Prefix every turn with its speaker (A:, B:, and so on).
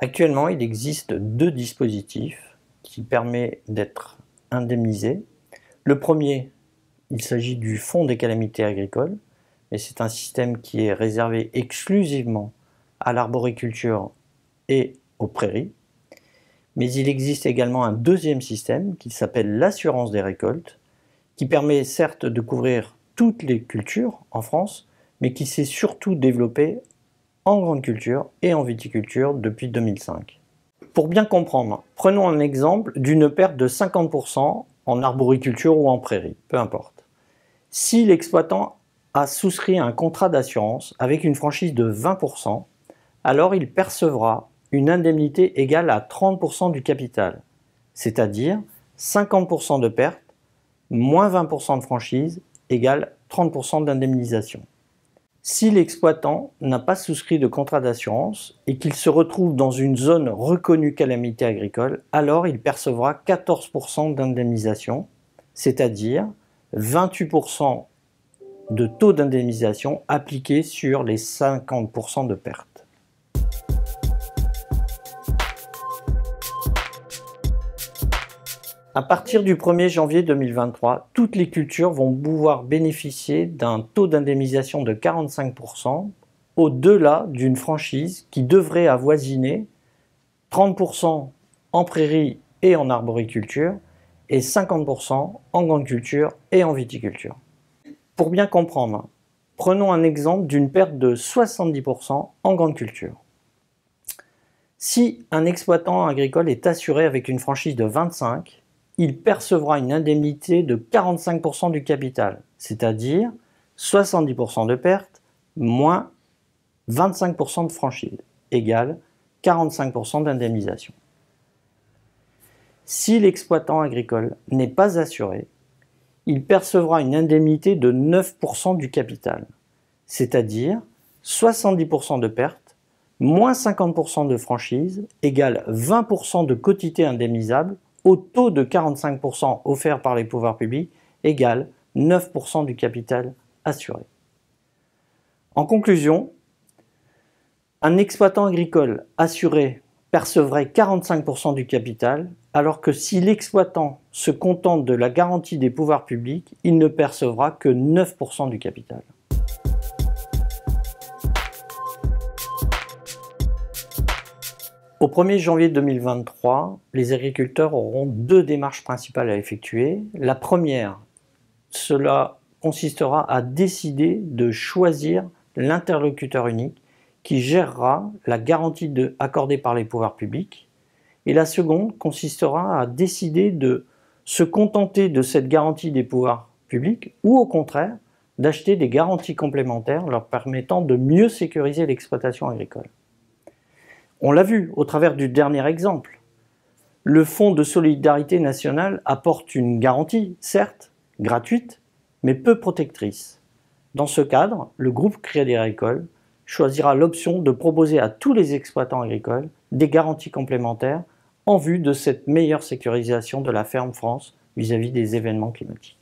A: Actuellement, il existe deux dispositifs qui permettent d'être indemnisés. Le premier, il s'agit du Fonds des calamités agricoles, mais c'est un système qui est réservé exclusivement à l'arboriculture et aux prairies. Mais il existe également un deuxième système qui s'appelle l'assurance des récoltes, qui permet certes de couvrir toutes les cultures en France, mais qui s'est surtout développé en grande culture et en viticulture depuis 2005. Pour bien comprendre, prenons un exemple d'une perte de 50% en arboriculture ou en prairie, peu importe. Si l'exploitant a souscrit un contrat d'assurance avec une franchise de 20%, alors il percevra une indemnité égale à 30% du capital, c'est-à-dire 50% de perte moins 20% de franchise égale 30% d'indemnisation. Si l'exploitant n'a pas souscrit de contrat d'assurance et qu'il se retrouve dans une zone reconnue calamité agricole, alors il percevra 14% d'indemnisation, c'est-à-dire 28% de taux d'indemnisation appliqué sur les 50% de perte. À partir du 1er janvier 2023, toutes les cultures vont pouvoir bénéficier d'un taux d'indemnisation de 45% au-delà d'une franchise qui devrait avoisiner 30% en prairie et en arboriculture et 50% en grande culture et en viticulture. Pour bien comprendre, prenons un exemple d'une perte de 70% en grande culture. Si un exploitant agricole est assuré avec une franchise de 25, il percevra une indemnité de 45% du capital, c'est-à-dire 70% de pertes moins 25% de franchise, égale 45% d'indemnisation. Si l'exploitant agricole n'est pas assuré, il percevra une indemnité de 9% du capital, c'est-à-dire 70% de pertes moins 50% de franchise, égale 20% de quotité indemnisable au taux de 45% offert par les pouvoirs publics égale 9% du capital assuré. En conclusion, un exploitant agricole assuré percevrait 45% du capital, alors que si l'exploitant se contente de la garantie des pouvoirs publics, il ne percevra que 9% du capital. Au 1er janvier 2023, les agriculteurs auront deux démarches principales à effectuer. La première, cela consistera à décider de choisir l'interlocuteur unique qui gérera la garantie accordée par les pouvoirs publics. Et la seconde consistera à décider de se contenter de cette garantie des pouvoirs publics ou au contraire d'acheter des garanties complémentaires leur permettant de mieux sécuriser l'exploitation agricole. On l'a vu au travers du dernier exemple. Le Fonds de solidarité nationale apporte une garantie, certes, gratuite, mais peu protectrice. Dans ce cadre, le groupe Crédit Agricole choisira l'option de proposer à tous les exploitants agricoles des garanties complémentaires en vue de cette meilleure sécurisation de la ferme France vis à -vis des événements climatiques.